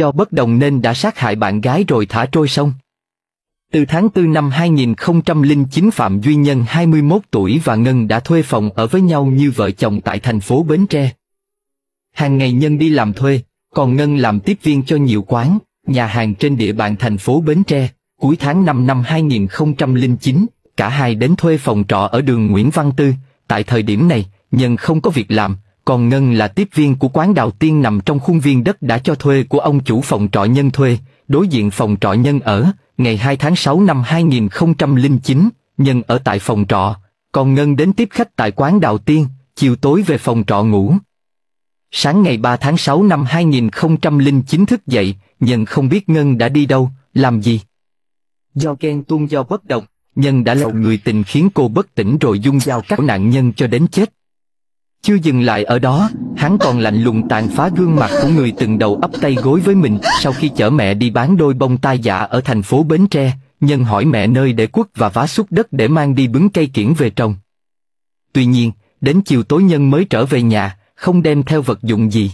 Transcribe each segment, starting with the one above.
do bất đồng nên đã sát hại bạn gái rồi thả trôi sông. Từ tháng 4 năm 2009 Phạm Duy Nhân 21 tuổi và Ngân đã thuê phòng ở với nhau như vợ chồng tại thành phố Bến Tre. Hàng ngày Nhân đi làm thuê, còn Ngân làm tiếp viên cho nhiều quán, nhà hàng trên địa bàn thành phố Bến Tre. Cuối tháng 5 năm 2009, cả hai đến thuê phòng trọ ở đường Nguyễn Văn Tư. Tại thời điểm này, Nhân không có việc làm, còn Ngân là tiếp viên của quán đào tiên nằm trong khuôn viên đất đã cho thuê của ông chủ phòng trọ nhân thuê, đối diện phòng trọ nhân ở, ngày 2 tháng 6 năm 2009, nhân ở tại phòng trọ, còn Ngân đến tiếp khách tại quán đào tiên, chiều tối về phòng trọ ngủ. Sáng ngày 3 tháng 6 năm 2009 thức dậy, Nhân không biết Ngân đã đi đâu, làm gì. Do ghen tuôn do bất động, Nhân đã lầu người tình khiến cô bất tỉnh rồi dung dao các nạn nhân cho đến chết. Chưa dừng lại ở đó, hắn còn lạnh lùng tàn phá gương mặt của người từng đầu ấp tay gối với mình sau khi chở mẹ đi bán đôi bông tai giả ở thành phố Bến Tre, nhân hỏi mẹ nơi để quất và vá xúc đất để mang đi bứng cây kiển về trồng. Tuy nhiên, đến chiều tối nhân mới trở về nhà, không đem theo vật dụng gì.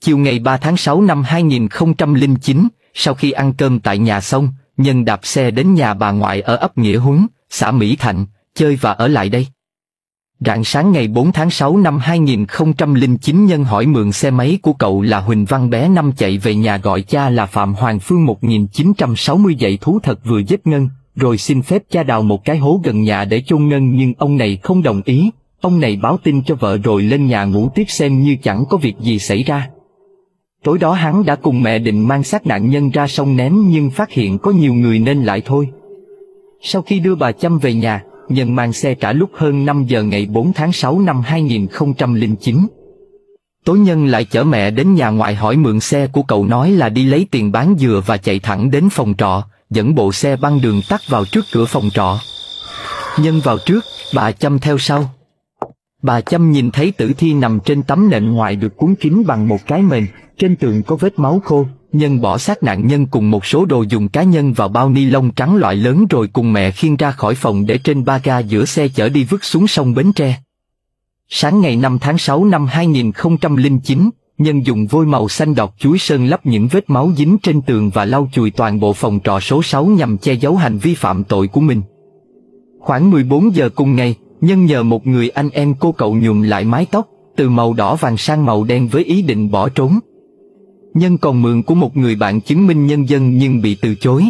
Chiều ngày 3 tháng 6 năm 2009, sau khi ăn cơm tại nhà xong, nhân đạp xe đến nhà bà ngoại ở ấp Nghĩa Huấn, xã Mỹ Thạnh, chơi và ở lại đây. Rạng sáng ngày 4 tháng 6 năm 2009 nhân hỏi mượn xe máy của cậu là Huỳnh Văn bé năm chạy về nhà gọi cha là Phạm Hoàng Phương 1960 dạy thú thật vừa giết Ngân, rồi xin phép cha đào một cái hố gần nhà để chôn Ngân nhưng ông này không đồng ý, ông này báo tin cho vợ rồi lên nhà ngủ tiếp xem như chẳng có việc gì xảy ra. Tối đó hắn đã cùng mẹ định mang xác nạn nhân ra sông ném nhưng phát hiện có nhiều người nên lại thôi. Sau khi đưa bà Chăm về nhà, nhân mang xe cả lúc hơn 5 giờ ngày 4 tháng 6 năm 2009. Tối nhân lại chở mẹ đến nhà ngoại hỏi mượn xe của cậu nói là đi lấy tiền bán dừa và chạy thẳng đến phòng trọ, dẫn bộ xe băng đường tắt vào trước cửa phòng trọ. Nhân vào trước, bà chăm theo sau. Bà chăm nhìn thấy tử thi nằm trên tấm nệm ngoài được cuốn kín bằng một cái mền, trên tường có vết máu khô, nhân bỏ xác nạn nhân cùng một số đồ dùng cá nhân vào bao ni lông trắng loại lớn rồi cùng mẹ khiêng ra khỏi phòng để trên ba ga giữa xe chở đi vứt xuống sông Bến Tre. Sáng ngày 5 tháng 6 năm 2009, nhân dùng vôi màu xanh đọt chuối sơn lấp những vết máu dính trên tường và lau chùi toàn bộ phòng trọ số 6 nhằm che giấu hành vi phạm tội của mình. Khoảng 14 giờ cùng ngày, nhân nhờ một người anh em cô cậu nhuộm lại mái tóc, từ màu đỏ vàng sang màu đen với ý định bỏ trốn. Nhân còn mượn của một người bạn chứng minh nhân dân nhưng bị từ chối.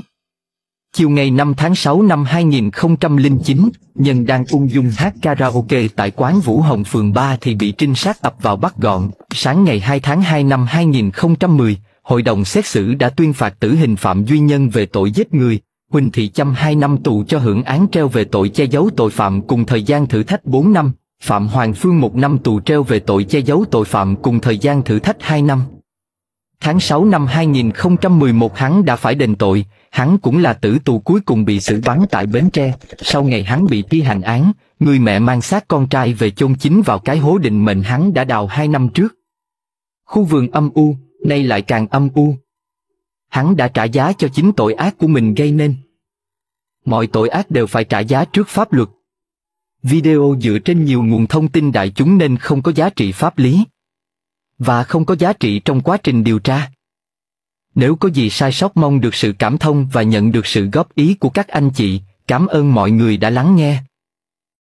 Chiều ngày 5 tháng 6 năm 2009, Nhân đang ung dung hát karaoke tại quán Vũ Hồng phường 3 thì bị trinh sát ập vào bắt gọn. Sáng ngày 2 tháng 2 năm 2010, hội đồng xét xử đã tuyên phạt tử hình Phạm Duy Nhân về tội giết người, Huỳnh Thị Châm 2 năm tù cho hưởng án treo về tội che giấu tội phạm cùng thời gian thử thách 4 năm, Phạm Hoàng Phương 1 năm tù treo về tội che giấu tội phạm cùng thời gian thử thách 2 năm. Tháng 6 năm 2011 hắn đã phải đền tội, hắn cũng là tử tù cuối cùng bị xử bắn tại Bến Tre. Sau ngày hắn bị thi hành án, người mẹ mang xác con trai về chôn chính vào cái hố định mệnh hắn đã đào 2 năm trước. Khu vườn âm u, nay lại càng âm u, hắn đã trả giá cho chính tội ác của mình gây nên. Mọi tội ác đều phải trả giá trước pháp luật. Video dựa trên nhiều nguồn thông tin đại chúng nên không có giá trị pháp lý và không có giá trị trong quá trình điều tra. Nếu có gì sai sót mong được sự cảm thông và nhận được sự góp ý của các anh chị, cảm ơn mọi người đã lắng nghe.